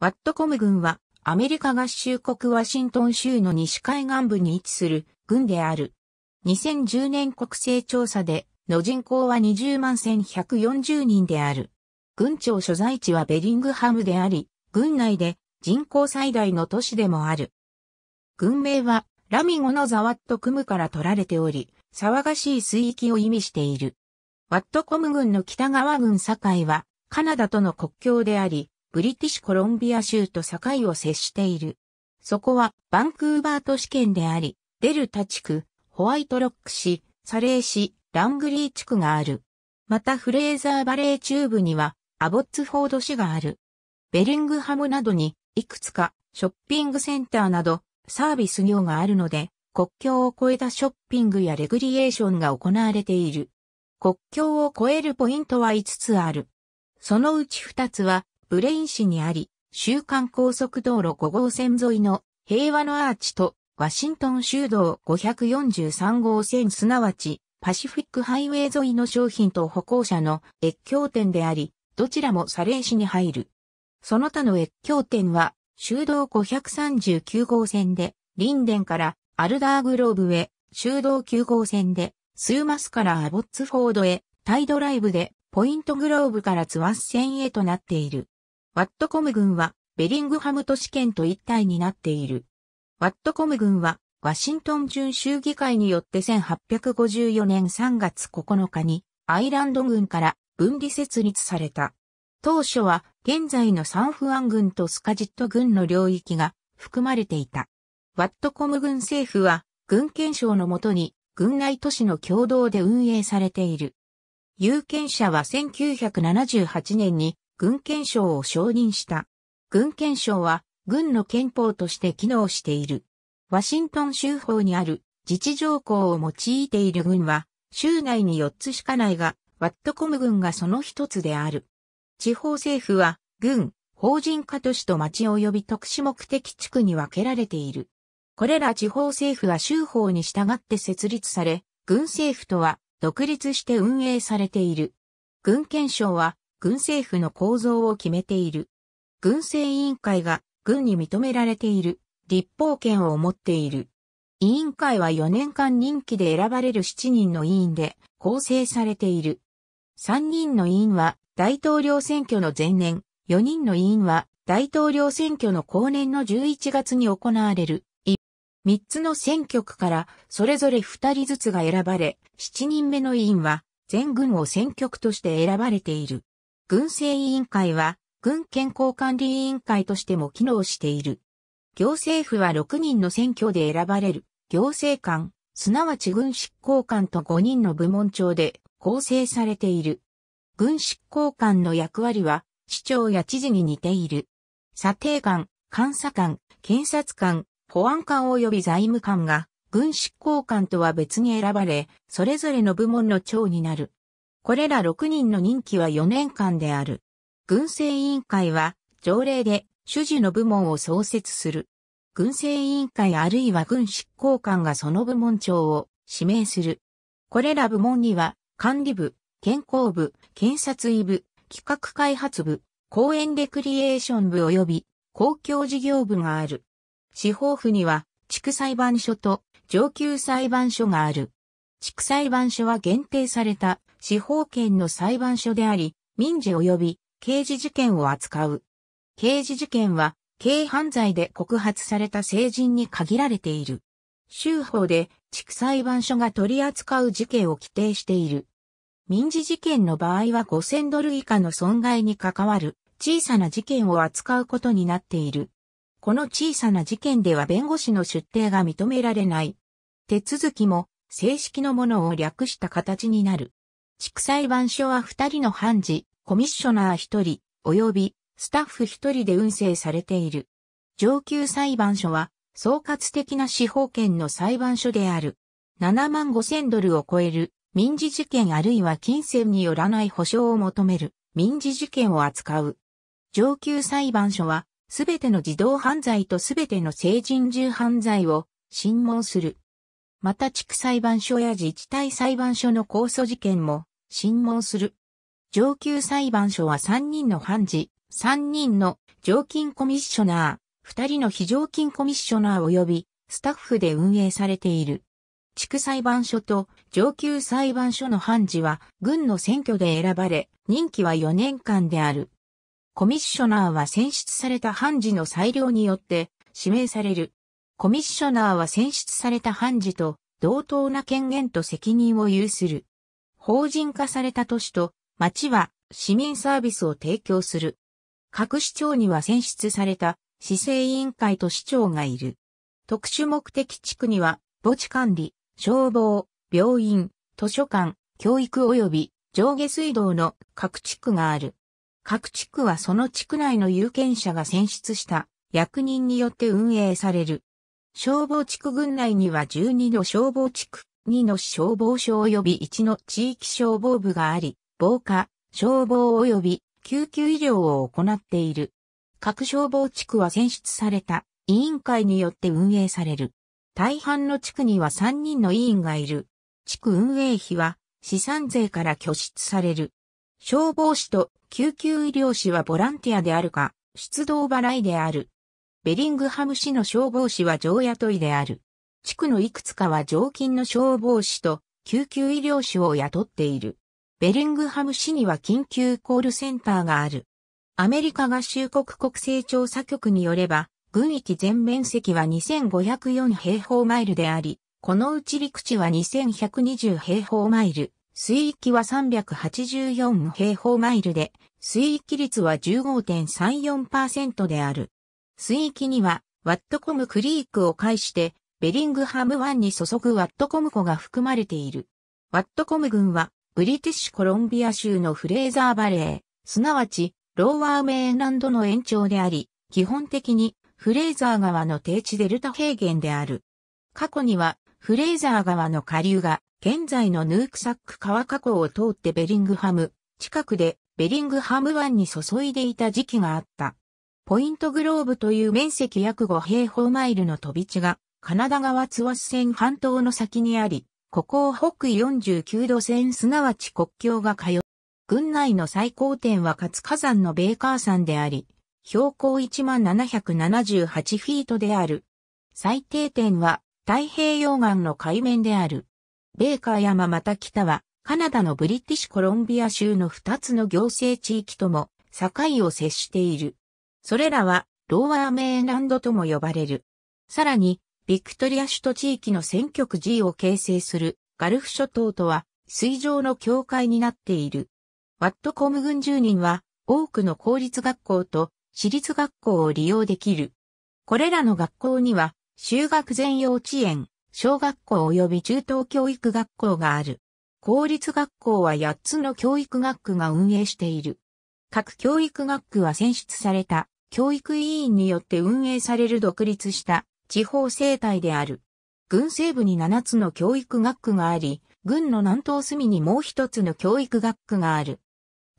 ワットコム軍は、アメリカ合衆国ワシントン州の西海岸部に位置する軍である。2010年国勢調査で、の人口は20万1140人である。軍庁所在地はベリングハムであり、軍内で人口最大の都市でもある。軍名は、ラミゴのザワットクムから取られており、騒がしい水域を意味している。ワットコム軍の北側軍境は、カナダとの国境であり、ブリティッシュコロンビア州と境を接している。そこはバンクーバー都市圏であり、デルタ地区、ホワイトロック市、サレー市、ラングリー地区がある。またフレーザーバレー中部にはアボッツフォード市がある。ベリングハムなどにいくつかショッピングセンターなどサービス業があるので国境を越えたショッピングやレクリエーションが行われている。国境を越えるポイントは5つある。そのうち2つはブレイン市にあり、週刊高速道路5号線沿いの平和のアーチとワシントン州道543号線すなわちパシフィックハイウェイ沿いの商品と歩行者の越境店であり、どちらもサレー市に入る。その他の越境店は、州道539号線で、リンデンからアルダーグローブへ、州道9号線で、スーマスからアボッツフォードへ、タイドライブで、ポイントグローブからツワッ線へとなっている。ワットコム軍はベリングハム都市圏と一体になっている。ワットコム軍はワシントン準州議会によって1854年3月9日にアイランド軍から分離設立された。当初は現在のサンフアン軍とスカジット軍の領域が含まれていた。ワットコム軍政府は軍検証のもとに軍内都市の共同で運営されている。有権者は1978年に軍憲章を承認した。軍憲章は軍の憲法として機能している。ワシントン州法にある自治条項を用いている軍は、州内に4つしかないが、ワットコム軍がその一つである。地方政府は、軍、法人化都市と町及び特殊目的地区に分けられている。これら地方政府は州法に従って設立され、軍政府とは独立して運営されている。軍憲章は軍政府の構造を決めている。軍政委員会が軍に認められている。立法権を持っている。委員会は4年間任期で選ばれる7人の委員で構成されている。3人の委員は大統領選挙の前年、4人の委員は大統領選挙の後年の11月に行われる。3つの選挙区からそれぞれ2人ずつが選ばれ、7人目の委員は全軍を選挙区として選ばれている。軍政委員会は、軍健康管理委員会としても機能している。行政府は6人の選挙で選ばれる、行政官、すなわち軍執行官と5人の部門長で構成されている。軍執行官の役割は、市長や知事に似ている。査定官、監査官、検察官、保安官及び財務官が、軍執行官とは別に選ばれ、それぞれの部門の長になる。これら6人の任期は4年間である。軍政委員会は条例で主事の部門を創設する。軍政委員会あるいは軍執行官がその部門長を指名する。これら部門には管理部、健康部、検察医部、企画開発部、公園レクリエーション部及び公共事業部がある。司法府には地区裁判所と上級裁判所がある。地区裁判所は限定された司法権の裁判所であり、民事及び刑事事件を扱う。刑事事件は、軽犯罪で告発された成人に限られている。州法で地区裁判所が取り扱う事件を規定している。民事事件の場合は5000ドル以下の損害に関わる小さな事件を扱うことになっている。この小さな事件では弁護士の出廷が認められない。手続きも正式のものを略した形になる。地区裁判所は二人の判事、コミッショナー一人、及びスタッフ一人で運営されている。上級裁判所は総括的な司法権の裁判所である。7万5千ドルを超える民事事件あるいは金銭によらない保障を求める民事事件を扱う。上級裁判所はすべての児童犯罪とすべての成人重犯罪を審問する。また地区裁判所や自治体裁判所の控訴事件も審問する。上級裁判所は3人の判事、3人の常勤コミッショナー、2人の非常勤コミッショナー及びスタッフで運営されている。地区裁判所と上級裁判所の判事は軍の選挙で選ばれ、任期は4年間である。コミッショナーは選出された判事の裁量によって指名される。コミッショナーは選出された判事と同等な権限と責任を有する。法人化された都市と、町は市民サービスを提供する。各市長には選出された市政委員会と市長がいる。特殊目的地区には墓地管理、消防、病院、図書館、教育及び上下水道の各地区がある。各地区はその地区内の有権者が選出した役人によって運営される。消防地区群内には12の消防地区、2の消防署及び1の地域消防部があり、防火、消防及び救急医療を行っている。各消防地区は選出された委員会によって運営される。大半の地区には3人の委員がいる。地区運営費は資産税から拠出される。消防士と救急医療士はボランティアであるか、出動払いである。ベリングハム市の消防士は常雇いである。地区のいくつかは常勤の消防士と救急医療士を雇っている。ベリングハム市には緊急コールセンターがある。アメリカ合衆国国勢調査局によれば、軍域全面積は2504平方マイルであり、このうち陸地は2120平方マイル、水域は384平方マイルで、水域率は15.34%である。水域には、ワットコムクリークを介して、ベリングハム湾に注ぐワットコム湖が含まれている。ワットコム群は、ブリティッシュコロンビア州のフレーザーバレー、すなわち、ローワーメインランドの延長であり、基本的にフレーザー川の低地デルタ平原である。過去には、フレーザー川の下流が、現在のヌークサック川河口を通ってベリングハム、近くでベリングハム湾に注いでいた時期があった。ポイントグローブという面積約5平方マイルの飛び地がカナダ側ツワス線半島の先にあり、ここを北緯49度線すなわち国境が通う。軍内の最高点は活火山のベーカー山であり、標高1778フィートである。最低点は太平洋岸の海面である。ベーカー山また北はカナダのブリティッシュコロンビア州の2つの行政地域とも境を接している。それらはローアーメーンランドとも呼ばれる。さらにビクトリア首都地域の選挙区 G を形成するガルフ諸島とは水上の境界になっている。ワットコム群住人は多くの公立学校と私立学校を利用できる。これらの学校には修学前幼稚園、小学校及び中等教育学校がある。公立学校は8つの教育学区が運営している。各教育学区は選出された教育委員によって運営される独立した地方生態である。軍西部に7つの教育学区があり、軍の南東隅にもう一つの教育学区がある。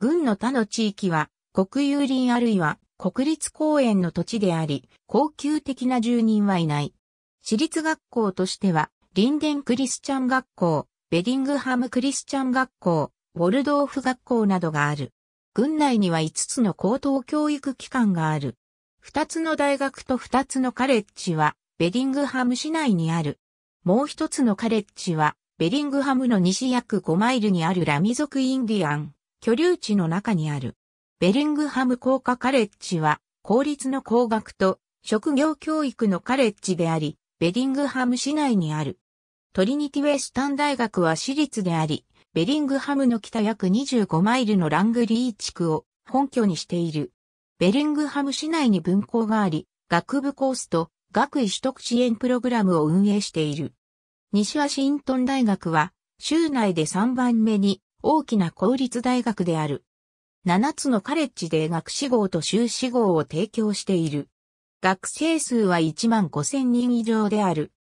軍の他の地域は、国有林あるいは国立公園の土地であり、高級的な住人はいない。私立学校としては、リンデンクリスチャン学校、ベディングハムクリスチャン学校、ウォルドーフ学校などがある。軍内には5つの高等教育機関がある。2つの大学と2つのカレッジは、ベリングハム市内にある。もう一つのカレッジは、ベリングハムの西約5マイルにあるラミ族インディアン、居留地の中にある。ベリングハム工科カレッジは、公立の工学と職業教育のカレッジであり、ベリングハム市内にある。トリニティウェスタン大学は私立であり、ベリングハムの北約25マイルのラングリー地区を本拠にしている。ベリングハム市内に分校があり、学部コースと学位取得支援プログラムを運営している。西ワシントン大学は、州内で3番目に大きな公立大学である。7つのカレッジで学士号と修士号を提供している。学生数は1万5000人以上である。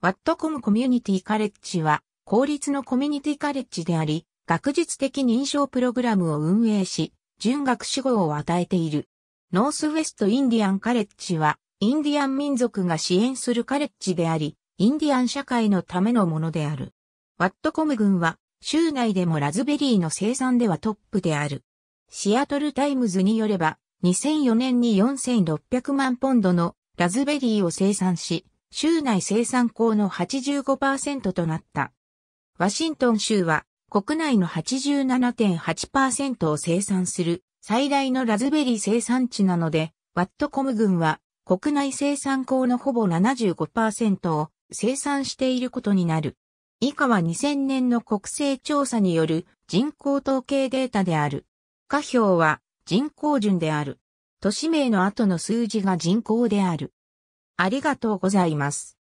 ワットコムコミュニティカレッジは、公立のコミュニティカレッジであり、学術的認証プログラムを運営し、準学士号を与えている。ノースウェストインディアンカレッジは、インディアン民族が支援するカレッジであり、インディアン社会のためのものである。ワットコム軍は、州内でもラズベリーの生産ではトップである。シアトルタイムズによれば、2004年に4600万ポンドのラズベリーを生産し、州内生産高の85%となった。ワシントン州は国内の87.8%を生産する最大のラズベリー生産地なので、ワットコム軍は国内生産校のほぼ75%を生産していることになる。以下は2000年の国勢調査による人口統計データである。下表は人口順である。都市名の後の数字が人口である。ありがとうございます。